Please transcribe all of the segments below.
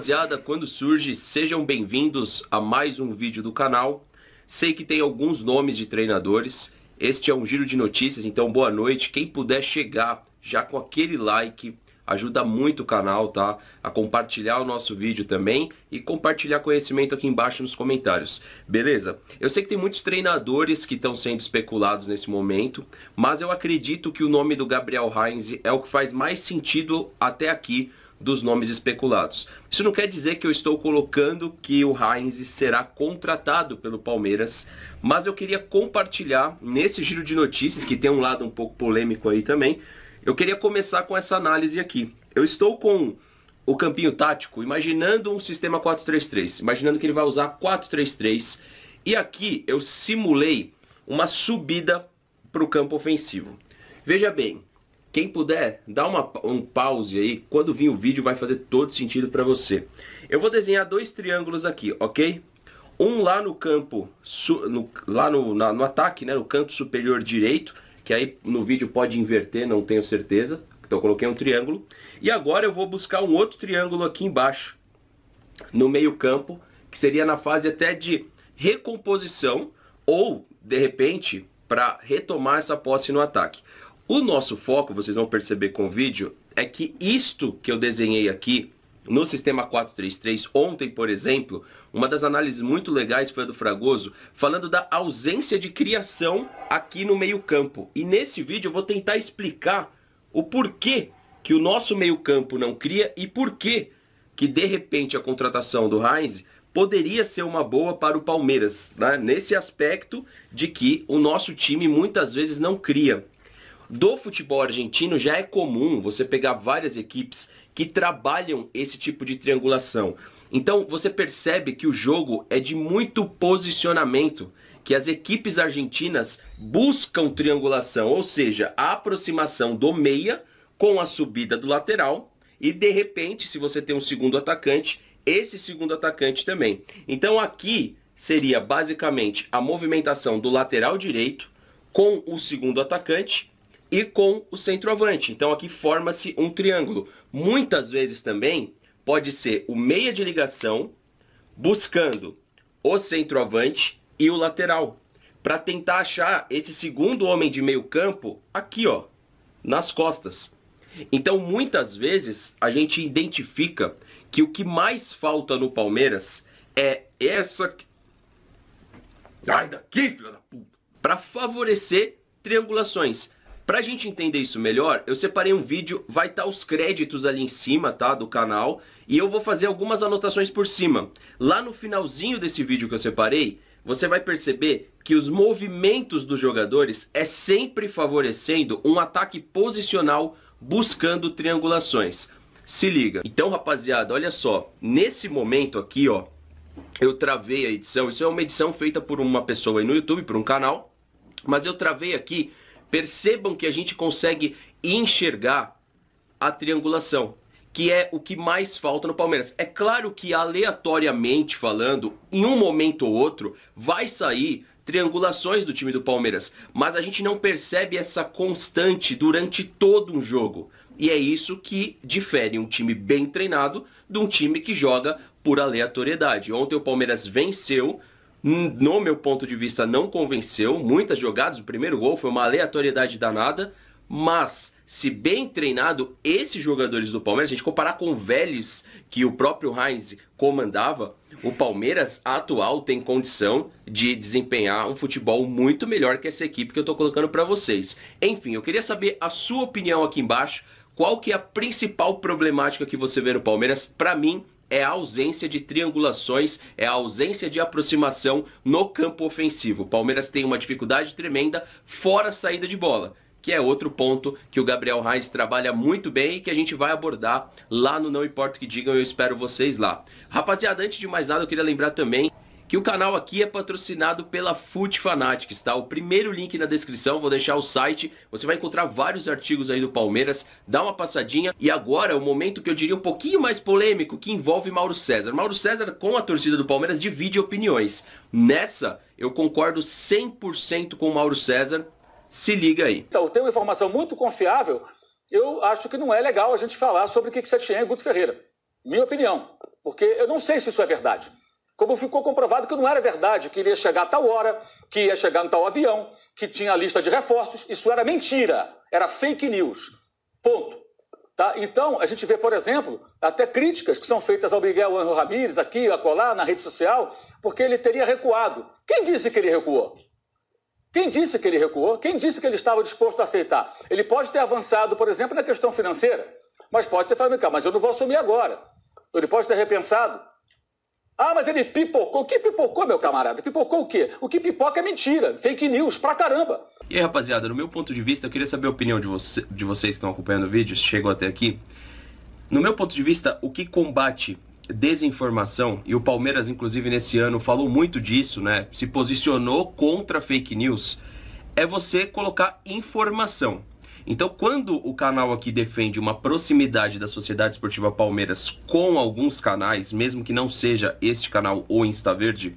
rapaziada, quando surge, sejam bem-vindos a mais um vídeo do canal. Sei que tem alguns nomes de treinadores, este é um giro de notícias, então boa noite. Quem puder chegar já com aquele like, ajuda muito o canal, tá? A compartilhar o nosso vídeo também e compartilhar conhecimento aqui embaixo nos comentários, beleza? Eu sei que tem muitos treinadores que estão sendo especulados nesse momento, mas eu acredito que o nome do Gabriel Heinz é o que faz mais sentido até aqui dos nomes especulados. Isso não quer dizer que eu estou colocando que o Heinz será contratado pelo Palmeiras, mas eu queria compartilhar nesse giro de notícias, que tem um lado um pouco polêmico aí também, eu queria começar com essa análise aqui. Eu estou com o campinho tático, imaginando um sistema 4-3-3, imaginando que ele vai usar 4-3-3, e aqui eu simulei uma subida para o campo ofensivo. Veja bem, quem puder, dá uma, um pause aí. Quando vir o vídeo vai fazer todo sentido para você. Eu vou desenhar dois triângulos aqui, ok? Um lá no campo, su, no, lá no, na, no ataque, né? No canto superior direito. Que aí no vídeo pode inverter, não tenho certeza. Então coloquei um triângulo. E agora eu vou buscar um outro triângulo aqui embaixo. No meio campo. Que seria na fase até de recomposição. Ou, de repente, para retomar essa posse no ataque. O nosso foco, vocês vão perceber com o vídeo, é que isto que eu desenhei aqui no sistema 433, ontem, por exemplo, uma das análises muito legais foi a do Fragoso, falando da ausência de criação aqui no meio-campo. E nesse vídeo eu vou tentar explicar o porquê que o nosso meio-campo não cria e porquê que de repente a contratação do Heinz poderia ser uma boa para o Palmeiras, né? nesse aspecto de que o nosso time muitas vezes não cria do futebol argentino já é comum você pegar várias equipes que trabalham esse tipo de triangulação. Então você percebe que o jogo é de muito posicionamento, que as equipes argentinas buscam triangulação, ou seja, a aproximação do meia com a subida do lateral e de repente, se você tem um segundo atacante, esse segundo atacante também. Então aqui seria basicamente a movimentação do lateral direito com o segundo atacante e com o centroavante. Então aqui forma-se um triângulo. Muitas vezes também pode ser o meia de ligação buscando o centroavante e o lateral para tentar achar esse segundo homem de meio campo aqui, ó, nas costas. Então, muitas vezes a gente identifica que o que mais falta no Palmeiras é essa Sai daqui, filha da puta. Para favorecer triangulações. Pra gente entender isso melhor, eu separei um vídeo, vai estar tá os créditos ali em cima, tá, do canal, e eu vou fazer algumas anotações por cima. Lá no finalzinho desse vídeo que eu separei, você vai perceber que os movimentos dos jogadores é sempre favorecendo um ataque posicional buscando triangulações. Se liga. Então, rapaziada, olha só. Nesse momento aqui, ó, eu travei a edição. Isso é uma edição feita por uma pessoa aí no YouTube, por um canal. Mas eu travei aqui Percebam que a gente consegue enxergar a triangulação, que é o que mais falta no Palmeiras. É claro que aleatoriamente falando, em um momento ou outro, vai sair triangulações do time do Palmeiras, mas a gente não percebe essa constante durante todo um jogo. E é isso que difere um time bem treinado de um time que joga por aleatoriedade. Ontem o Palmeiras venceu no meu ponto de vista, não convenceu. Muitas jogadas, o primeiro gol foi uma aleatoriedade danada, mas se bem treinado, esses jogadores do Palmeiras, a gente comparar com o Vélez, que o próprio Heinz comandava, o Palmeiras atual tem condição de desempenhar um futebol muito melhor que essa equipe que eu estou colocando para vocês. Enfim, eu queria saber a sua opinião aqui embaixo. Qual que é a principal problemática que você vê no Palmeiras? Para mim, é a ausência de triangulações, é a ausência de aproximação no campo ofensivo. O Palmeiras tem uma dificuldade tremenda fora a saída de bola que é outro ponto que o Gabriel Reis trabalha muito bem e que a gente vai abordar lá no Não Importa o que Digam, eu espero vocês lá. Rapaziada, antes de mais nada, eu queria lembrar também que o canal aqui é patrocinado pela Foot Fanatics, tá? O primeiro link na descrição, vou deixar o site, você vai encontrar vários artigos aí do Palmeiras, dá uma passadinha. E agora, é o momento que eu diria um pouquinho mais polêmico, que envolve Mauro César. Mauro César, com a torcida do Palmeiras, divide opiniões. Nessa, eu concordo 100% com o Mauro César, se liga aí. Então, tem uma informação muito confiável, eu acho que não é legal a gente falar sobre o que tinha e Guto Ferreira. Minha opinião, porque eu não sei se isso é verdade. Como ficou comprovado que não era verdade, que ele ia chegar a tal hora, que ia chegar no tal avião, que tinha a lista de reforços, isso era mentira, era fake news. Ponto. Tá? Então, a gente vê, por exemplo, até críticas que são feitas ao Miguel Anjo Ramírez aqui, acolá, na rede social, porque ele teria recuado. Quem disse que ele recuou? Quem disse que ele recuou? Quem disse que ele estava disposto a aceitar? Ele pode ter avançado, por exemplo, na questão financeira, mas pode ter falado, mas eu não vou assumir agora. Ele pode ter repensado, ah, mas ele pipocou. O que pipocou, meu camarada? Pipocou o quê? O que pipoca é mentira, fake news pra caramba. E aí, rapaziada, no meu ponto de vista, eu queria saber a opinião de, você, de vocês que estão acompanhando o vídeo, se chegou até aqui. No meu ponto de vista, o que combate desinformação, e o Palmeiras, inclusive, nesse ano falou muito disso, né? Se posicionou contra fake news, é você colocar informação. Então, quando o canal aqui defende uma proximidade da Sociedade Esportiva Palmeiras com alguns canais, mesmo que não seja este canal ou Insta Verde,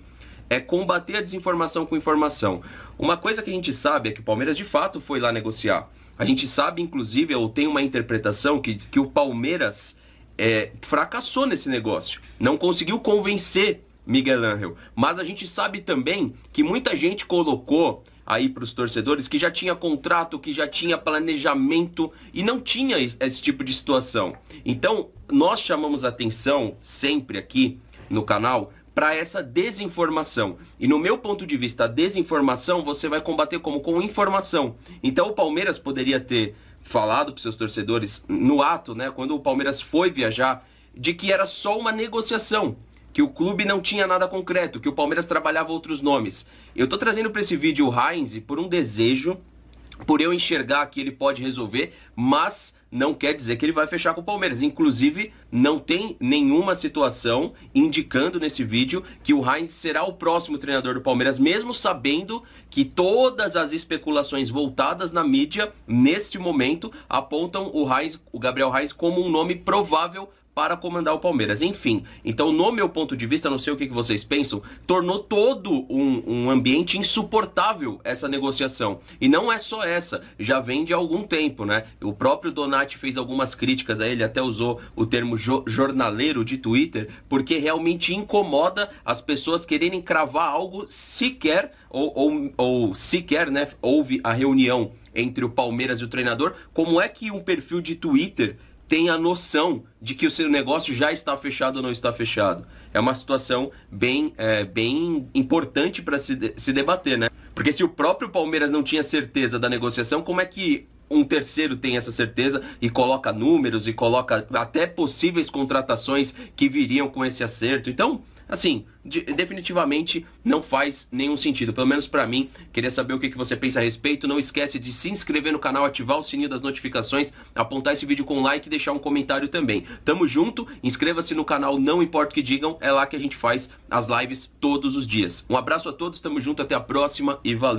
é combater a desinformação com informação. Uma coisa que a gente sabe é que o Palmeiras de fato foi lá negociar. A gente sabe, inclusive, ou tem uma interpretação que, que o Palmeiras é, fracassou nesse negócio. Não conseguiu convencer Miguel Angel. Mas a gente sabe também que muita gente colocou aí para os torcedores que já tinha contrato, que já tinha planejamento e não tinha esse, tipo de situação. Então, nós chamamos atenção sempre aqui no canal para essa desinformação. E no meu ponto de vista, a desinformação você vai combater como com informação. Então o Palmeiras poderia ter falado para seus torcedores no ato, né, quando o Palmeiras foi viajar, de que era só uma negociação que o clube não tinha nada concreto, que o Palmeiras trabalhava outros nomes. Eu tô trazendo para esse vídeo o Heinz por um desejo, por eu enxergar que ele pode resolver, mas não quer dizer que ele vai fechar com o Palmeiras. Inclusive, não tem nenhuma situação indicando nesse vídeo que o Heinz será o próximo treinador do Palmeiras, mesmo sabendo que todas as especulações voltadas na mídia, neste momento, apontam o Heinz, o Gabriel Heinz como um nome provável para comandar o Palmeiras. Enfim, então, no meu ponto de vista, não sei o que, vocês pensam, tornou todo um, um, ambiente insuportável essa negociação. E não é só essa, já vem de algum tempo, né? O próprio Donati fez algumas críticas a ele, até usou o termo jo jornaleiro de Twitter, porque realmente incomoda as pessoas quererem cravar algo sequer, ou, ou, ou sequer, né? Houve a reunião entre o Palmeiras e o treinador. Como é que um perfil de Twitter tem a noção de que o seu negócio já está fechado ou não está fechado. É uma situação bem, é, bem importante para se, se debater, né? Porque se o próprio Palmeiras não tinha certeza da negociação, como é que um terceiro tem essa certeza e coloca números e coloca até possíveis contratações que viriam com esse acerto? Então, assim, de, definitivamente não faz nenhum sentido. Pelo menos para mim. Queria saber o que, que você pensa a respeito. Não esquece de se inscrever no canal, ativar o sininho das notificações, apontar esse vídeo com like e deixar um comentário também. Tamo junto. Inscreva-se no canal, não importa o que digam. É lá que a gente faz as lives todos os dias. Um abraço a todos. Tamo junto. Até a próxima e valeu.